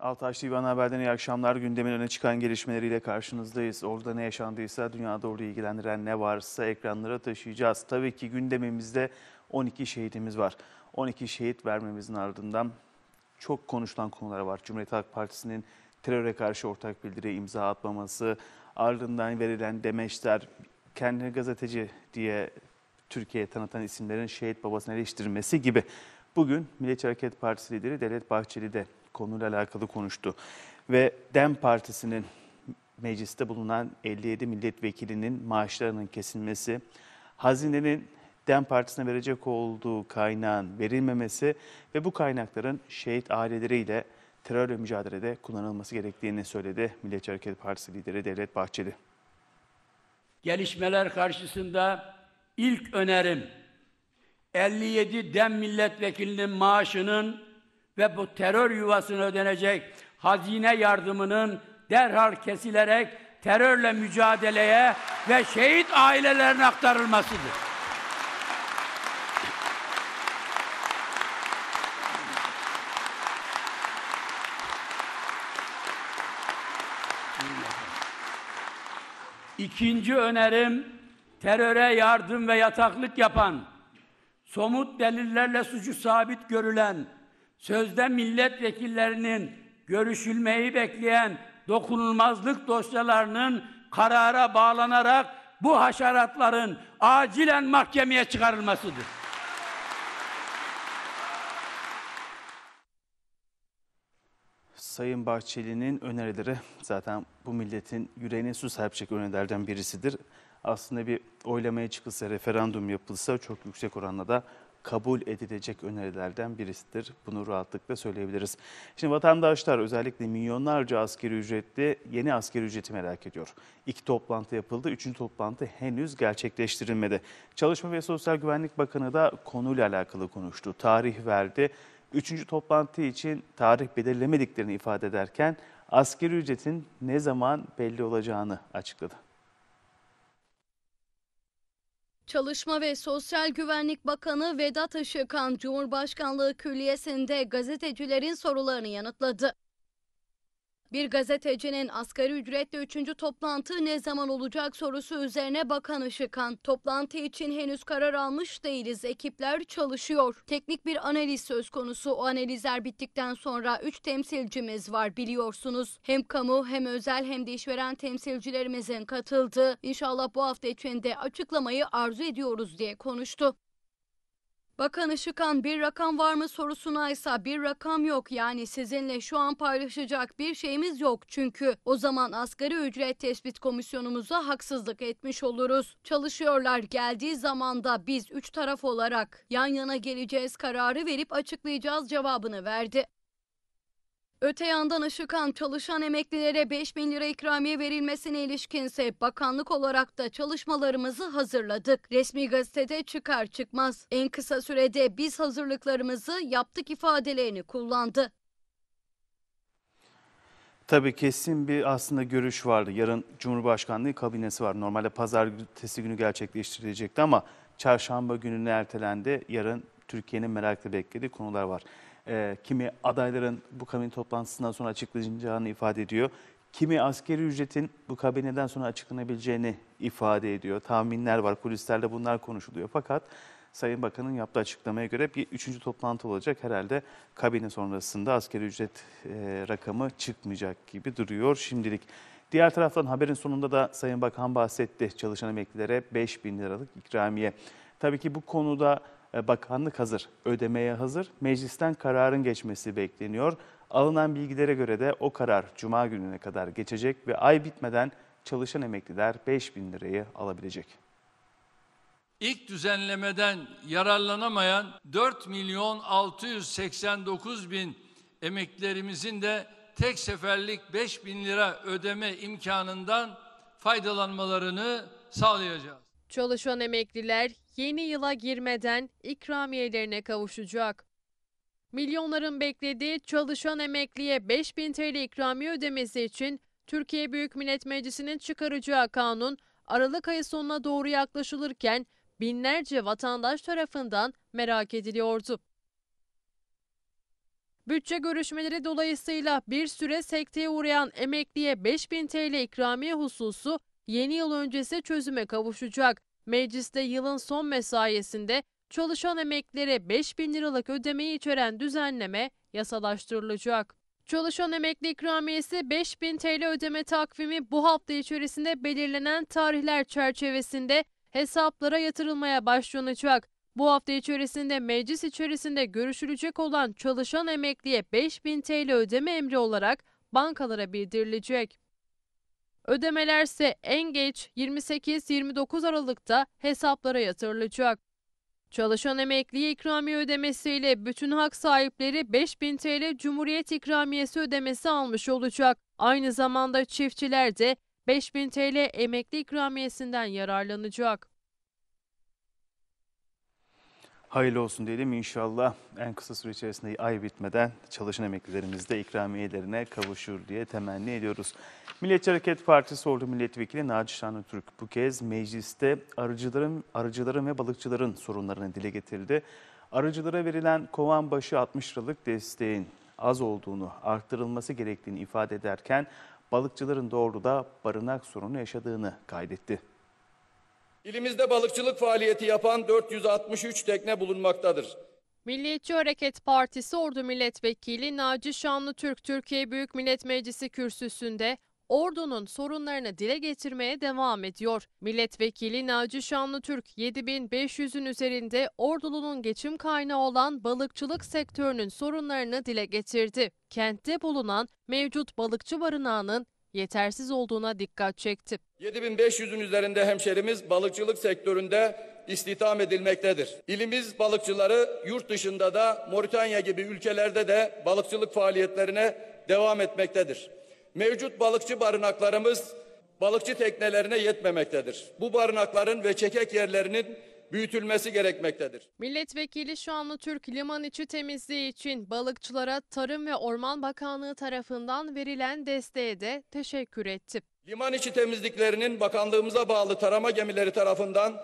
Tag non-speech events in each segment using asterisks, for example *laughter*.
Altaş TV Ana Haber'den iyi akşamlar. Gündemin öne çıkan gelişmeleriyle karşınızdayız. Orada ne yaşandıysa, dünyada orada ilgilendiren ne varsa ekranlara taşıyacağız. Tabii ki gündemimizde 12 şehidimiz var. 12 şehit vermemizin ardından çok konuşulan konular var. Cumhuriyet Halk Partisi'nin teröre karşı ortak bildiri imza atmaması, ardından verilen demeçler, kendini gazeteci diye Türkiye'ye tanıtan isimlerin şehit babasını eleştirmesi gibi. Bugün Milliyetçi Hareket Partisi lideri Devlet Bahçeli de konuyla alakalı konuştu. Ve DEM Partisi'nin mecliste bulunan 57 milletvekilinin maaşlarının kesilmesi, hazinenin DEM Partisi'ne verecek olduğu kaynağın verilmemesi ve bu kaynakların şehit aileleriyle terörle mücadelede kullanılması gerektiğini söyledi Milliyetçi Hareket Partisi lideri Devlet Bahçeli. Gelişmeler karşısında ilk önerim 57 DEM milletvekilinin maaşının ve bu terör yuvasını ödenecek hazine yardımının derhal kesilerek terörle mücadeleye ve şehit ailelerine aktarılmasıdır. İkinci önerim teröre yardım ve yataklık yapan, somut delillerle suçu sabit görülen sözde milletvekillerinin görüşülmeyi bekleyen dokunulmazlık dosyalarının karara bağlanarak bu haşeratların acilen mahkemeye çıkarılmasıdır. Sayın Bahçeli'nin önerileri zaten bu milletin yüreğine su serpecek önerilerden birisidir. Aslında bir oylamaya çıkılsa, referandum yapılsa çok yüksek oranla da kabul edilecek önerilerden birisidir. Bunu rahatlıkla söyleyebiliriz. Şimdi vatandaşlar özellikle milyonlarca askeri ücretli yeni askeri ücreti merak ediyor. İki toplantı yapıldı, üçüncü toplantı henüz gerçekleştirilmedi. Çalışma ve Sosyal Güvenlik Bakanı da konuyla alakalı konuştu, tarih verdi. Üçüncü toplantı için tarih belirlemediklerini ifade ederken askeri ücretin ne zaman belli olacağını açıkladı. Çalışma ve Sosyal Güvenlik Bakanı Vedat Işıkhan, Cumhurbaşkanlığı Külliyesi'nde gazetecilerin sorularını yanıtladı. Bir gazetecinin asgari ücretle üçüncü toplantı ne zaman olacak sorusu üzerine Bakan Işıkan, toplantı için henüz karar almış değiliz, ekipler çalışıyor. Teknik bir analiz söz konusu, o analizler bittikten sonra üç temsilcimiz var biliyorsunuz. Hem kamu hem özel hem de işveren temsilcilerimizin katıldığı, İnşallah bu hafta içinde açıklamayı arzu ediyoruz diye konuştu. Bakan Işıkan bir rakam var mı sorusuna ise bir rakam yok. Yani sizinle şu an paylaşacak bir şeyimiz yok. Çünkü o zaman asgari ücret tespit komisyonumuza haksızlık etmiş oluruz. Çalışıyorlar geldiği zaman da biz üç taraf olarak yan yana geleceğiz kararı verip açıklayacağız cevabını verdi. Öte yandan Işıkan çalışan emeklilere 5 bin lira ikramiye verilmesine ilişkinse bakanlık olarak da çalışmalarımızı hazırladık. Resmi gazetede çıkar çıkmaz en kısa sürede biz hazırlıklarımızı yaptık ifadelerini kullandı. Tabii kesin bir aslında görüş vardı. Yarın Cumhurbaşkanlığı kabinesi var. Normalde pazartesi günü gerçekleştirilecekti ama çarşamba gününe ertelendi. Yarın Türkiye'nin merakla beklediği konular var e, kimi adayların bu kabine toplantısından sonra açıklanacağını ifade ediyor. Kimi askeri ücretin bu kabineden sonra açıklanabileceğini ifade ediyor. Tahminler var, kulislerde bunlar konuşuluyor. Fakat Sayın Bakan'ın yaptığı açıklamaya göre bir üçüncü toplantı olacak. Herhalde kabine sonrasında askeri ücret e, rakamı çıkmayacak gibi duruyor şimdilik. Diğer taraftan haberin sonunda da Sayın Bakan bahsetti çalışan emeklilere 5 bin liralık ikramiye. Tabii ki bu konuda e, bakanlık hazır, ödemeye hazır. Meclisten kararın geçmesi bekleniyor. Alınan bilgilere göre de o karar cuma gününe kadar geçecek ve ay bitmeden çalışan emekliler 5 bin lirayı alabilecek. İlk düzenlemeden yararlanamayan 4 milyon 689 bin emeklerimizin de tek seferlik 5 bin lira ödeme imkanından faydalanmalarını sağlayacağız. Çalışan emekliler yeni yıla girmeden ikramiyelerine kavuşacak. Milyonların beklediği çalışan emekliye 5000 TL ikramiye ödemesi için Türkiye Büyük Millet Meclisi'nin çıkaracağı kanun Aralık ayı sonuna doğru yaklaşılırken binlerce vatandaş tarafından merak ediliyordu. Bütçe görüşmeleri dolayısıyla bir süre sekteye uğrayan emekliye 5000 TL ikramiye hususu yeni yıl öncesi çözüme kavuşacak. Mecliste yılın son mesaiyesinde çalışan emeklilere 5 bin liralık ödemeyi içeren düzenleme yasalaştırılacak. Çalışan emekli ikramiyesi 5 bin TL ödeme takvimi bu hafta içerisinde belirlenen tarihler çerçevesinde hesaplara yatırılmaya başlanacak. Bu hafta içerisinde meclis içerisinde görüşülecek olan çalışan emekliye 5000 TL ödeme emri olarak bankalara bildirilecek. Ödemeler ise en geç 28-29 Aralık'ta hesaplara yatırılacak. Çalışan emekliye ikramiye ödemesiyle bütün hak sahipleri 5000 TL Cumhuriyet ikramiyesi ödemesi almış olacak. Aynı zamanda çiftçiler de 5000 TL emekli ikramiyesinden yararlanacak. Hayırlı olsun diyelim inşallah en kısa süre içerisinde ay bitmeden çalışan emeklilerimiz de ikramiyelerine kavuşur diye temenni ediyoruz. Milliyetçi Hareket Partisi Ordu Milletvekili Naci Türk bu kez mecliste arıcıların, arıcıların ve balıkçıların sorunlarını dile getirdi. Arıcılara verilen kovan başı 60 liralık desteğin az olduğunu, arttırılması gerektiğini ifade ederken balıkçıların doğruda barınak sorunu yaşadığını kaydetti. İlimizde balıkçılık faaliyeti yapan 463 tekne bulunmaktadır. Milliyetçi Hareket Partisi Ordu Milletvekili Naci Şanlı Türk Türkiye Büyük Millet Meclisi kürsüsünde ordunun sorunlarını dile getirmeye devam ediyor. Milletvekili Naci Şanlıtürk 7500'ün üzerinde ordulunun geçim kaynağı olan balıkçılık sektörünün sorunlarını dile getirdi. Kentte bulunan mevcut balıkçı barınağının yetersiz olduğuna dikkat çekti. 7500'ün üzerinde hemşerimiz balıkçılık sektöründe istihdam edilmektedir. İlimiz balıkçıları yurt dışında da Moritanya gibi ülkelerde de balıkçılık faaliyetlerine devam etmektedir mevcut balıkçı barınaklarımız balıkçı teknelerine yetmemektedir. Bu barınakların ve çekek yerlerinin büyütülmesi gerekmektedir. Milletvekili şu anlı Türk liman içi temizliği için balıkçılara Tarım ve Orman Bakanlığı tarafından verilen desteğe de teşekkür etti. Liman içi temizliklerinin bakanlığımıza bağlı tarama gemileri tarafından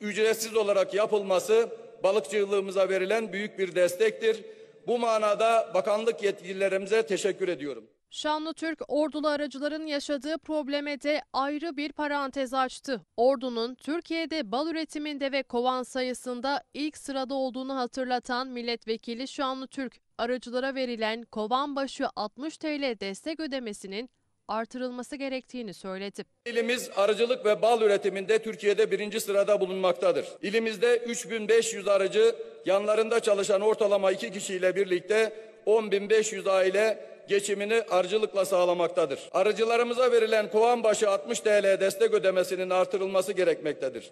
ücretsiz olarak yapılması balıkçılığımıza verilen büyük bir destektir. Bu manada bakanlık yetkililerimize teşekkür ediyorum. Şanlıtürk ordulu aracıların yaşadığı probleme de ayrı bir parantez açtı. Ordunun Türkiye'de bal üretiminde ve kovan sayısında ilk sırada olduğunu hatırlatan milletvekili Şanlıtürk, aracılara verilen kovan başı 60 TL destek ödemesinin artırılması gerektiğini söyledi. İlimiz aracılık ve bal üretiminde Türkiye'de birinci sırada bulunmaktadır. İlimizde 3500 aracı, yanlarında çalışan ortalama iki kişiyle birlikte 10.500 aile geçimini arıcılıkla sağlamaktadır. Arıcılarımıza verilen kovan başı 60 TL destek ödemesinin artırılması gerekmektedir.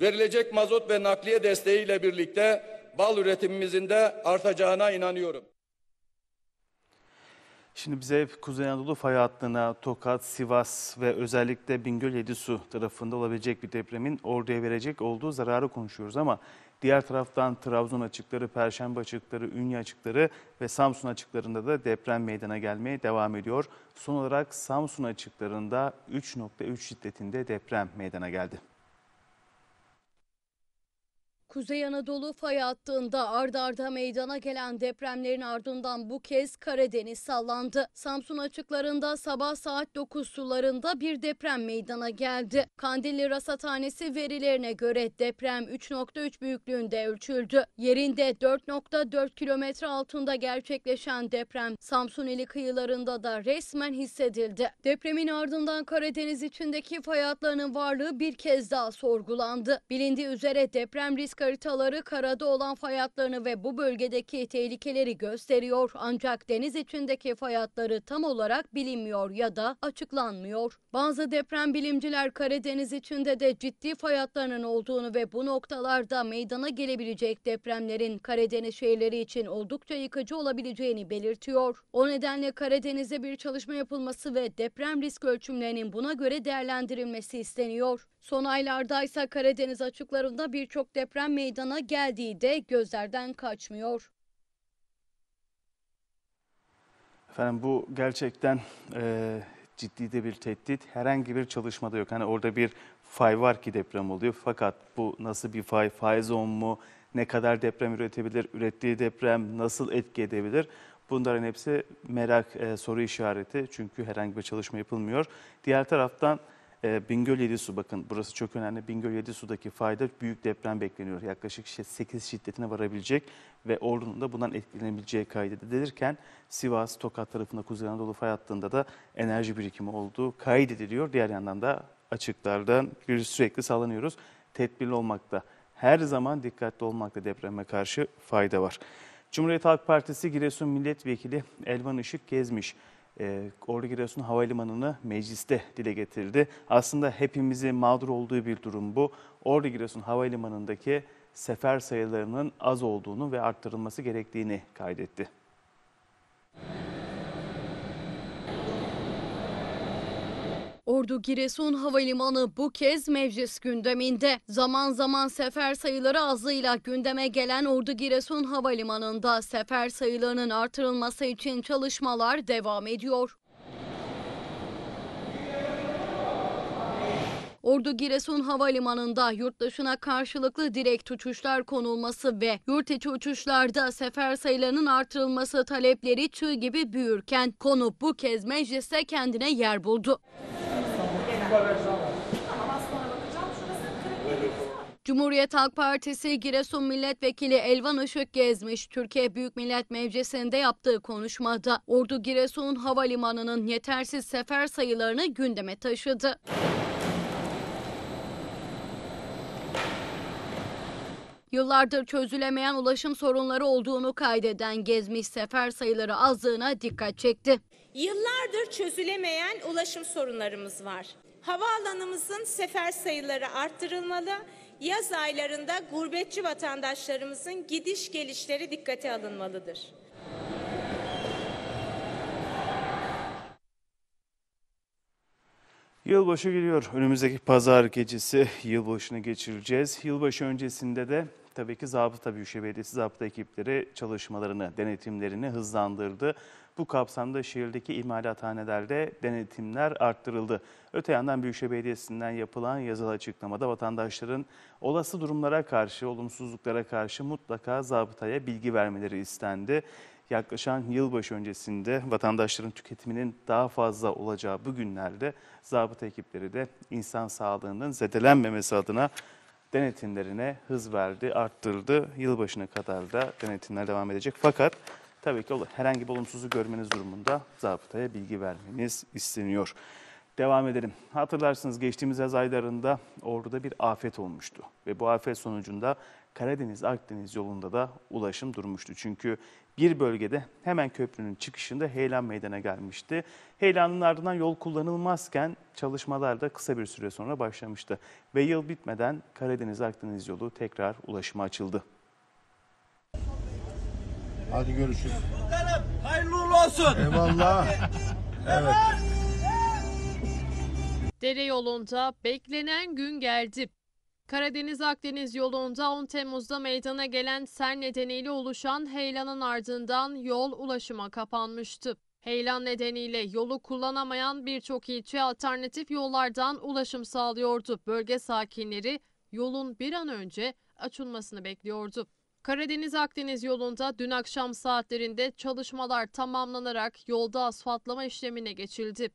Verilecek mazot ve nakliye desteğiyle birlikte bal üretimimizin de artacağına inanıyorum. Şimdi bize hep Kuzey Anadolu fay hattına Tokat, Sivas ve özellikle Bingöl Yedisu tarafında olabilecek bir depremin orduya verecek olduğu zararı konuşuyoruz ama Diğer taraftan Trabzon açıkları, Perşembe açıkları, Ünye açıkları ve Samsun açıklarında da deprem meydana gelmeye devam ediyor. Son olarak Samsun açıklarında 3.3 şiddetinde deprem meydana geldi. Kuzey Anadolu fay hattında ard arda meydana gelen depremlerin ardından bu kez Karadeniz sallandı. Samsun açıklarında sabah saat 9 sularında bir deprem meydana geldi. Kandilli Rasathanesi verilerine göre deprem 3.3 büyüklüğünde ölçüldü. Yerinde 4.4 kilometre altında gerçekleşen deprem Samsun ili kıyılarında da resmen hissedildi. Depremin ardından Karadeniz içindeki fay hatlarının varlığı bir kez daha sorgulandı. Bilindiği üzere deprem risk Risk haritaları karada olan fay hatlarını ve bu bölgedeki tehlikeleri gösteriyor ancak deniz içindeki fay hatları tam olarak bilinmiyor ya da açıklanmıyor. Bazı deprem bilimciler Karadeniz içinde de ciddi fay hatlarının olduğunu ve bu noktalarda meydana gelebilecek depremlerin Karadeniz şehirleri için oldukça yıkıcı olabileceğini belirtiyor. O nedenle Karadeniz'de bir çalışma yapılması ve deprem risk ölçümlerinin buna göre değerlendirilmesi isteniyor. Son aylarda ise Karadeniz açıklarında birçok deprem meydana geldiği de gözlerden kaçmıyor. Efendim bu gerçekten e, ciddi de bir tehdit. Herhangi bir çalışmada yok. Hani orada bir fay var ki deprem oluyor. Fakat bu nasıl bir fay, fay zon mu, ne kadar deprem üretebilir, ürettiği deprem nasıl etki edebilir? Bunların hepsi merak, e, soru işareti. Çünkü herhangi bir çalışma yapılmıyor. Diğer taraftan e, Bingöl Yedisu bakın burası çok önemli. Bingöl Yedisu'daki fayda büyük deprem bekleniyor. Yaklaşık 8 şiddetine varabilecek ve Ordu'nun da bundan etkilenebileceği kaydedilirken Sivas, Tokat tarafında Kuzey Anadolu fay hattında da enerji birikimi olduğu kaydediliyor. Diğer yandan da açıklardan sürekli sallanıyoruz. Tedbirli olmakta, her zaman dikkatli olmakta depreme karşı fayda var. Cumhuriyet Halk Partisi Giresun Milletvekili Elvan Işık Gezmiş e, ee, Ordu Giresun Havalimanı'nı mecliste dile getirdi. Aslında hepimizi mağdur olduğu bir durum bu. Ordu Giresun Havalimanı'ndaki sefer sayılarının az olduğunu ve arttırılması gerektiğini kaydetti. Ordu Giresun Havalimanı bu kez meclis gündeminde. Zaman zaman sefer sayıları azlığıyla gündeme gelen Ordu Giresun Havalimanı'nda sefer sayılarının artırılması için çalışmalar devam ediyor. Ordu Giresun Havalimanı'nda yurt dışına karşılıklı direkt uçuşlar konulması ve yurt içi uçuşlarda sefer sayılarının artırılması talepleri çığ gibi büyürken konu bu kez mecliste kendine yer buldu. Cumhuriyet Halk Partisi Giresun Milletvekili Elvan Işık gezmiş. Türkiye Büyük Millet Meclisi'nde yaptığı konuşmada Ordu Giresun Havalimanı'nın yetersiz sefer sayılarını gündeme taşıdı. Yıllardır çözülemeyen ulaşım sorunları olduğunu kaydeden gezmiş sefer sayıları azlığına dikkat çekti. Yıllardır çözülemeyen ulaşım sorunlarımız var. Havaalanımızın sefer sayıları arttırılmalı, yaz aylarında gurbetçi vatandaşlarımızın gidiş gelişleri dikkate alınmalıdır. Yılbaşı geliyor. Önümüzdeki pazar gecesi yılbaşını geçireceğiz. Yılbaşı öncesinde de tabii ki Zabıta Büyükşehir Belediyesi Zabıta ekipleri çalışmalarını, denetimlerini hızlandırdı. Bu kapsamda şehirdeki imalathanelerde denetimler arttırıldı. Öte yandan Büyükşehir Belediyesi'nden yapılan yazılı açıklamada vatandaşların olası durumlara karşı, olumsuzluklara karşı mutlaka zabıtaya bilgi vermeleri istendi yaklaşan yılbaşı öncesinde vatandaşların tüketiminin daha fazla olacağı bu günlerde zabıta ekipleri de insan sağlığının zedelenmemesi adına denetimlerine hız verdi, arttırdı. Yılbaşına kadar da denetimler devam edecek. Fakat Tabii ki herhangi bir olumsuzu görmeniz durumunda zabıtaya bilgi vermeniz isteniyor. Devam edelim. Hatırlarsınız geçtiğimiz yaz aylarında Ordu'da bir afet olmuştu. Ve bu afet sonucunda Karadeniz-Akdeniz yolunda da ulaşım durmuştu. Çünkü bir bölgede hemen köprünün çıkışında heyelan meydana gelmişti. Heyelanın ardından yol kullanılmazken çalışmalar da kısa bir süre sonra başlamıştı. Ve yıl bitmeden Karadeniz-Akdeniz yolu tekrar ulaşıma açıldı. Hadi görüşürüz. Hayırlı uğurlu olsun. Eyvallah. evet. Dere yolunda beklenen gün geldi. Karadeniz-Akdeniz yolunda 10 Temmuz'da meydana gelen sel nedeniyle oluşan heyelanın ardından yol ulaşıma kapanmıştı. Heyelan nedeniyle yolu kullanamayan birçok ilçe alternatif yollardan ulaşım sağlıyordu. Bölge sakinleri yolun bir an önce açılmasını bekliyordu. Karadeniz-Akdeniz yolunda dün akşam saatlerinde çalışmalar tamamlanarak yolda asfaltlama işlemine geçildi.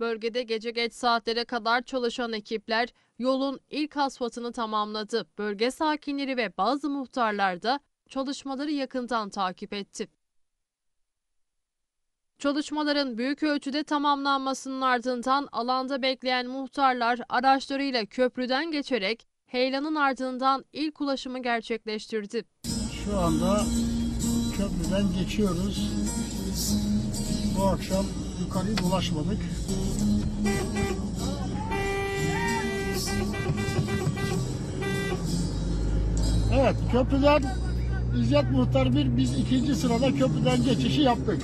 Bölgede gece geç saatlere kadar çalışan ekipler yolun ilk asfaltını tamamladı. Bölge sakinleri ve bazı muhtarlar da çalışmaları yakından takip etti. Çalışmaların büyük ölçüde tamamlanmasının ardından alanda bekleyen muhtarlar araçlarıyla köprüden geçerek heyelanın ardından ilk ulaşımı gerçekleştirdi. Şu anda köprüden geçiyoruz. Bu akşam yukarıya ulaşmadık. Evet köprüden İzzet Muhtar bir biz ikinci sırada köprüden geçişi yaptık.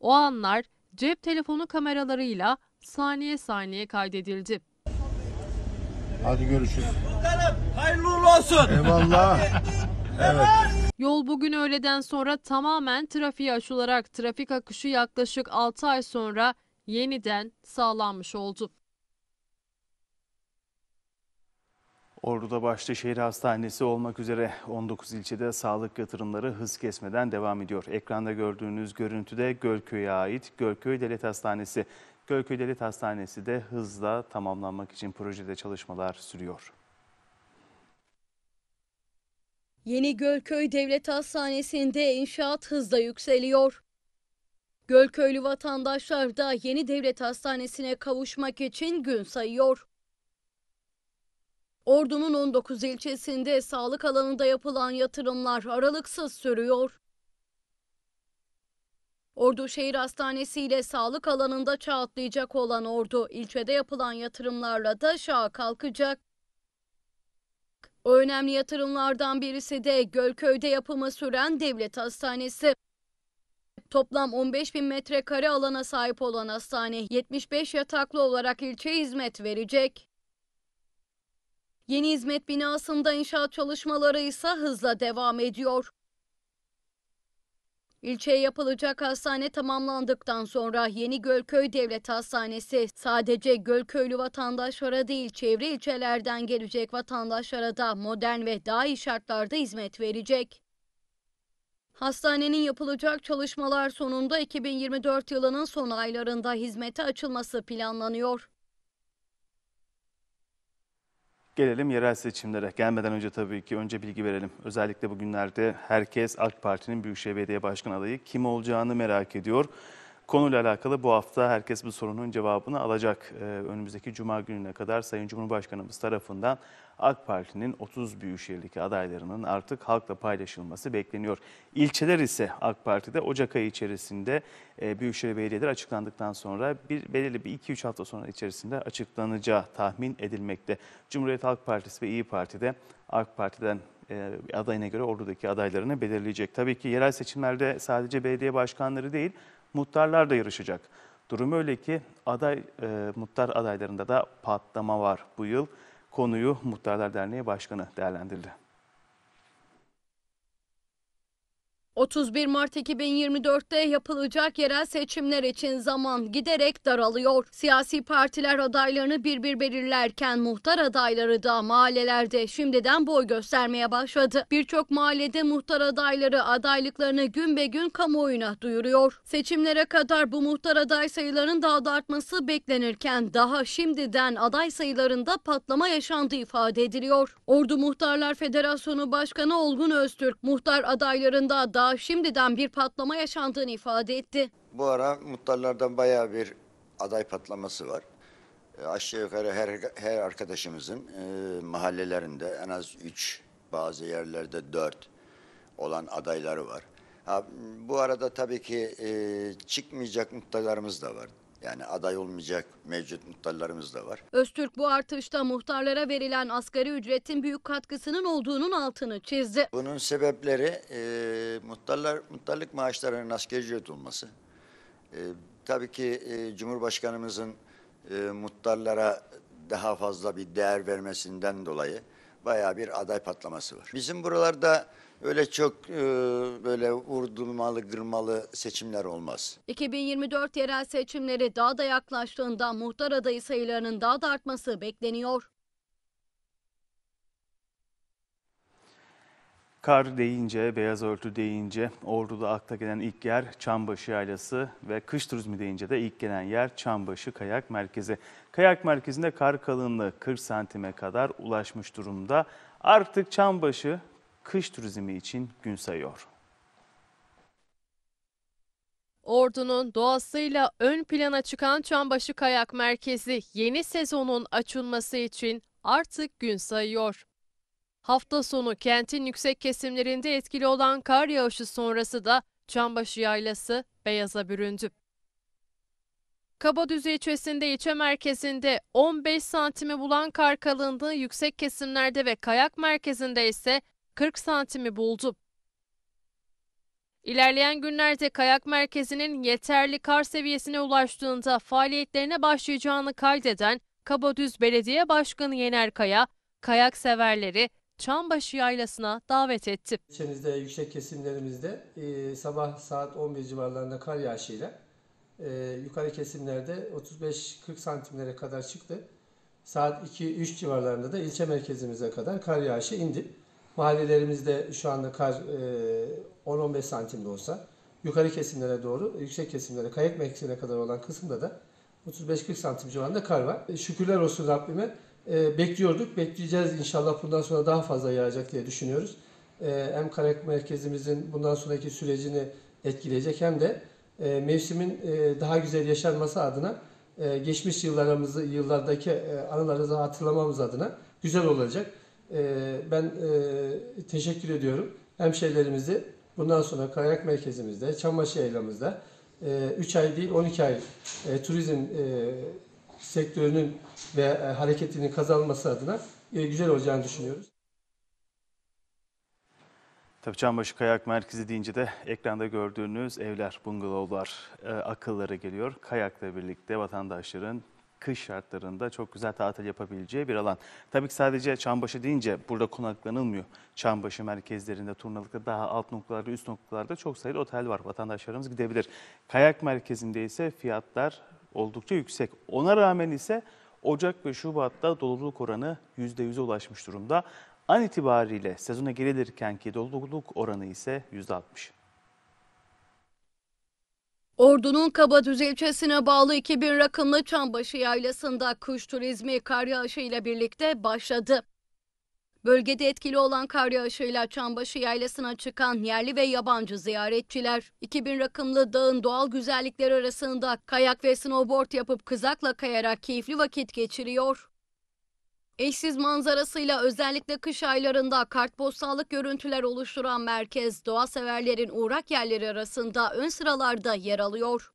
O anlar cep telefonu kameralarıyla saniye saniye kaydedildi. Hadi görüşürüz. Hayırlı olsun. Eyvallah. *laughs* evet. Yol bugün öğleden sonra tamamen trafiğe açılarak trafik akışı yaklaşık 6 ay sonra yeniden sağlanmış oldu. Ordu'da başta şehir hastanesi olmak üzere 19 ilçede sağlık yatırımları hız kesmeden devam ediyor. Ekranda gördüğünüz görüntüde Gölköy'e ait Gölköy Devlet Hastanesi Gölköy Devlet Hastanesi de hızla tamamlanmak için projede çalışmalar sürüyor. Yeni Gölköy Devlet Hastanesi'nde inşaat hızla yükseliyor. Gölköylü vatandaşlar da yeni devlet hastanesine kavuşmak için gün sayıyor. Ordu'nun 19 ilçesinde sağlık alanında yapılan yatırımlar aralıksız sürüyor. Ordu Şehir Hastanesi ile sağlık alanında çağ atlayacak olan Ordu, ilçede yapılan yatırımlarla da çağa kalkacak. Önemli yatırımlardan birisi de Gölköy'de yapımı süren devlet hastanesi. Toplam 15 bin metrekare alana sahip olan hastane 75 yataklı olarak ilçe hizmet verecek. Yeni hizmet binasında inşaat çalışmaları ise hızla devam ediyor. İlçeye yapılacak hastane tamamlandıktan sonra Yeni Gölköy Devlet Hastanesi sadece Gölköylü vatandaşlara değil çevre ilçelerden gelecek vatandaşlara da modern ve daha iyi şartlarda hizmet verecek. Hastanenin yapılacak çalışmalar sonunda 2024 yılının son aylarında hizmete açılması planlanıyor. Gelelim yerel seçimlere. Gelmeden önce tabii ki önce bilgi verelim. Özellikle bugünlerde herkes AK Parti'nin Büyükşehir Belediye Başkan adayı kim olacağını merak ediyor. Konuyla alakalı bu hafta herkes bu sorunun cevabını alacak. Ee, önümüzdeki cuma gününe kadar Sayın Cumhurbaşkanımız tarafından AK Parti'nin 30 büyükşehirdeki adaylarının artık halkla paylaşılması bekleniyor. İlçeler ise AK Parti'de Ocak ayı içerisinde e, büyükşehir belediyeleri açıklandıktan sonra bir belirli bir 2-3 hafta sonra içerisinde açıklanacağı tahmin edilmekte. Cumhuriyet Halk Partisi ve İyi Parti'de AK Parti'den e, adayına göre ordudaki adaylarını belirleyecek. Tabii ki yerel seçimlerde sadece belediye başkanları değil, muhtarlar da yarışacak. Durum öyle ki aday e, muhtar adaylarında da patlama var bu yıl. Konuyu Muhtarlar Derneği Başkanı değerlendirdi. 31 Mart 2024'te yapılacak yerel seçimler için zaman giderek daralıyor. Siyasi partiler adaylarını bir bir belirlerken muhtar adayları da mahallelerde şimdiden boy göstermeye başladı. Birçok mahallede muhtar adayları adaylıklarını gün be gün kamuoyuna duyuruyor. Seçimlere kadar bu muhtar aday sayılarının daha da artması beklenirken daha şimdiden aday sayılarında patlama yaşandığı ifade ediliyor. Ordu Muhtarlar Federasyonu Başkanı Olgun Öztürk muhtar adaylarında da daha şimdiden bir patlama yaşandığını ifade etti. Bu ara muhtarlardan bayağı bir aday patlaması var. E, aşağı yukarı her, her arkadaşımızın e, mahallelerinde en az 3 bazı yerlerde 4 olan adayları var. Ha, bu arada tabii ki e, çıkmayacak muhtarlarımız da var. Yani aday olmayacak mevcut muhtarlarımız da var. Öztürk bu artışta muhtarlara verilen asgari ücretin büyük katkısının olduğunun altını çizdi. Bunun sebepleri e, muhtarlar muhtarlık maaşlarının asgari ücret olması. E, tabii ki e, Cumhurbaşkanımızın e, muhtarlara daha fazla bir değer vermesinden dolayı bayağı bir aday patlaması var. Bizim buralarda öyle çok e, böyle vurdurmalı gırmalı seçimler olmaz. 2024 yerel seçimleri daha da yaklaştığında muhtar adayı sayılarının daha da artması bekleniyor. Kar deyince, beyaz örtü deyince Ordu'da akla gelen ilk yer Çambaşı Yaylası ve kış turizmi deyince de ilk gelen yer Çambaşı Kayak Merkezi. Kayak merkezinde kar kalınlığı 40 santime kadar ulaşmış durumda. Artık Çambaşı kış turizmi için gün sayıyor. Ordu'nun doğasıyla ön plana çıkan Çambaşı Kayak Merkezi yeni sezonun açılması için artık gün sayıyor. Hafta sonu kentin yüksek kesimlerinde etkili olan kar yağışı sonrası da Çambaşı Yaylası beyaza büründü. Kabadüzü ilçesinde ilçe merkezinde 15 santimi bulan kar kalınlığı yüksek kesimlerde ve kayak merkezinde ise 40 santimi buldu. İlerleyen günlerde kayak merkezinin yeterli kar seviyesine ulaştığında faaliyetlerine başlayacağını kaydeden Kabadüz Belediye Başkanı Yener Kaya, kayak severleri Çambaşı Yaylası'na davet etti. İlçemizde yüksek kesimlerimizde e, sabah saat 11 civarlarında kar yağışıyla e, yukarı kesimlerde 35-40 santimlere kadar çıktı. Saat 2-3 civarlarında da ilçe merkezimize kadar kar yağışı indi. Mahallelerimizde şu anda kar 10-15 e, santim de olsa yukarı kesimlere doğru, yüksek kesimlere, kayık mevkisine kadar olan kısımda da 35-40 santim civarında kar var. E, şükürler olsun Rabbime. E, bekliyorduk, bekleyeceğiz inşallah bundan sonra daha fazla yağacak diye düşünüyoruz. Hem kayak merkezimizin bundan sonraki sürecini etkileyecek hem de mevsimin daha güzel yaşanması adına geçmiş yıllarımızı, yıllardaki anılarımızı hatırlamamız adına güzel olacak. Ee, ben e, teşekkür ediyorum. Hemşehrilerimizi bundan sonra kayak merkezimizde, Çamaşır Yaylamızda 3 e, ay değil 12 ay e, turizm sektörünün ve hareketinin kazanması adına güzel olacağını düşünüyoruz. Tabii Çambaşı Kayak Merkezi deyince de ekranda gördüğünüz evler, bungalovlar, e, akıllara geliyor. Kayakla birlikte vatandaşların kış şartlarında çok güzel tatil yapabileceği bir alan. Tabii ki sadece Çambaşı deyince burada konaklanılmıyor. Çambaşı merkezlerinde, Turnalık'ta daha alt noktalarda, üst noktalarda çok sayıda otel var. Vatandaşlarımız gidebilir. Kayak merkezinde ise fiyatlar oldukça yüksek. Ona rağmen ise Ocak ve Şubat'ta doluluk oranı %100'e ulaşmış durumda. An itibariyle sezona girilirken doluluk oranı ise %60. Ordu'nun Kabadüz ilçesine bağlı 2000 rakımlı Çambaşı yaylasında kuş turizmi kar yağışıyla birlikte başladı. Bölgede etkili olan kar yağışıyla Çambaşı yaylasına çıkan yerli ve yabancı ziyaretçiler 2000 rakımlı dağın doğal güzellikleri arasında kayak ve snowboard yapıp kızakla kayarak keyifli vakit geçiriyor. Eşsiz manzarasıyla özellikle kış aylarında kartpostallık görüntüler oluşturan merkez doğa severlerin uğrak yerleri arasında ön sıralarda yer alıyor.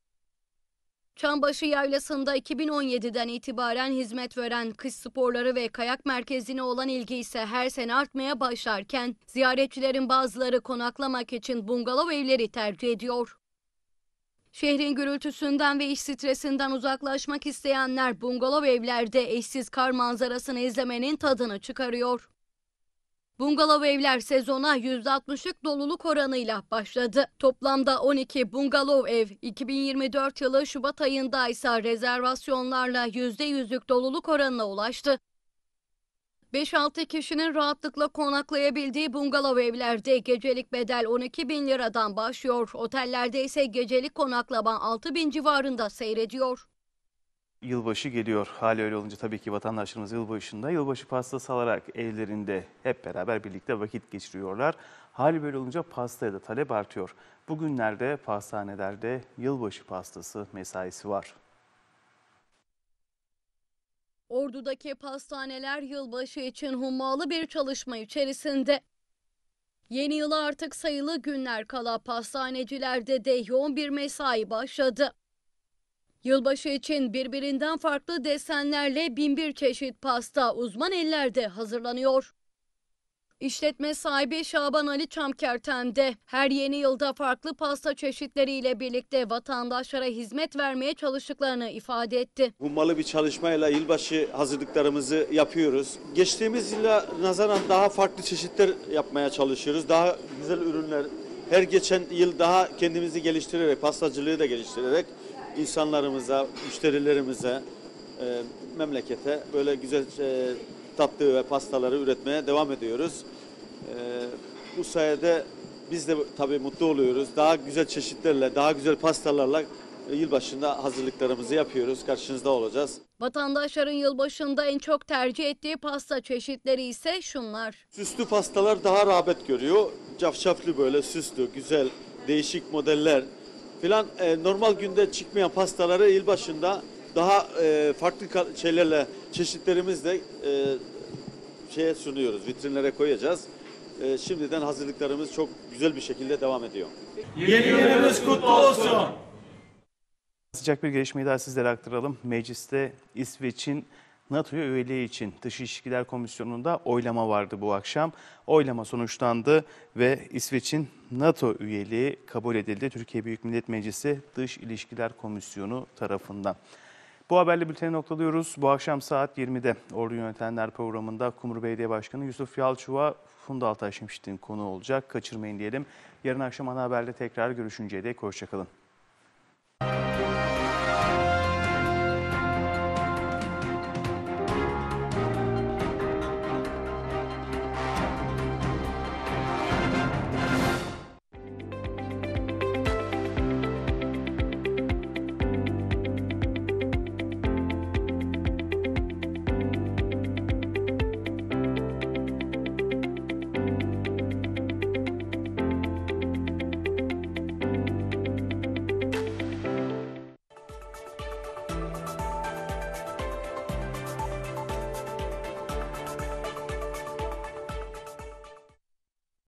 Çambaşı Yaylası'nda 2017'den itibaren hizmet veren kış sporları ve kayak merkezine olan ilgi ise her sene artmaya başlarken ziyaretçilerin bazıları konaklamak için bungalov evleri tercih ediyor. Şehrin gürültüsünden ve iş stresinden uzaklaşmak isteyenler bungalov evlerde eşsiz kar manzarasını izlemenin tadını çıkarıyor. Bungalov evler sezona %60'lık doluluk oranıyla başladı. Toplamda 12 bungalov ev 2024 yılı Şubat ayında ise rezervasyonlarla %100'lük doluluk oranına ulaştı. 5-6 kişinin rahatlıkla konaklayabildiği bungalov evlerde gecelik bedel 12 bin liradan başlıyor. Otellerde ise gecelik konaklama 6 bin civarında seyrediyor. Yılbaşı geliyor. Hali öyle olunca tabii ki vatandaşlarımız yılbaşında yılbaşı pastası alarak evlerinde hep beraber birlikte vakit geçiriyorlar. Hali böyle olunca pastaya da talep artıyor. Bugünlerde pastanelerde yılbaşı pastası mesaisi var. Ordu'daki pastaneler yılbaşı için hummalı bir çalışma içerisinde. Yeni yıla artık sayılı günler kala pastanecilerde de yoğun bir mesai başladı. Yılbaşı için birbirinden farklı desenlerle binbir çeşit pasta uzman ellerde hazırlanıyor. İşletme sahibi Şaban Ali Çamkerten'de her yeni yılda farklı pasta çeşitleriyle birlikte vatandaşlara hizmet vermeye çalıştıklarını ifade etti. Hummalı bir çalışmayla yılbaşı hazırlıklarımızı yapıyoruz. Geçtiğimiz yıla nazaran daha farklı çeşitler yapmaya çalışıyoruz. Daha güzel ürünler, her geçen yıl daha kendimizi geliştirerek, pastacılığı da geliştirerek insanlarımıza, müşterilerimize, e, memlekete böyle güzel e, tatlı ve pastaları üretmeye devam ediyoruz. E, bu sayede biz de tabii mutlu oluyoruz. Daha güzel çeşitlerle, daha güzel pastalarla yılbaşında hazırlıklarımızı yapıyoruz. Karşınızda olacağız. Vatandaşların yılbaşında en çok tercih ettiği pasta çeşitleri ise şunlar. Süslü pastalar daha rağbet görüyor. Cafcaflı böyle süslü, güzel, değişik modeller filan. E, normal günde çıkmayan pastaları yılbaşında daha e, farklı şeylerle çeşitlerimizle e, şeye sunuyoruz. Vitrinlere koyacağız. E, şimdiden hazırlıklarımız çok güzel bir şekilde devam ediyor. Yeni yılımız kutlu olsun. Sıcak bir gelişmeyi daha sizlere aktaralım. Mecliste İsveç'in NATO'ya üyeliği için Dış İlişkiler Komisyonu'nda oylama vardı bu akşam. Oylama sonuçlandı ve İsveç'in NATO üyeliği kabul edildi. Türkiye Büyük Millet Meclisi Dış İlişkiler Komisyonu tarafından. Bu haberle bülteni noktalıyoruz. Bu akşam saat 20'de Ordu Yönetenler programında Kumru Belediye Başkanı Yusuf Yalçıva Funda Altay Şimşit'in konu olacak. Kaçırmayın diyelim. Yarın akşam ana haberle tekrar görüşünceye dek hoşçakalın.